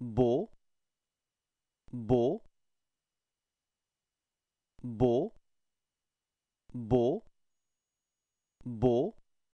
bo bo bo bo bo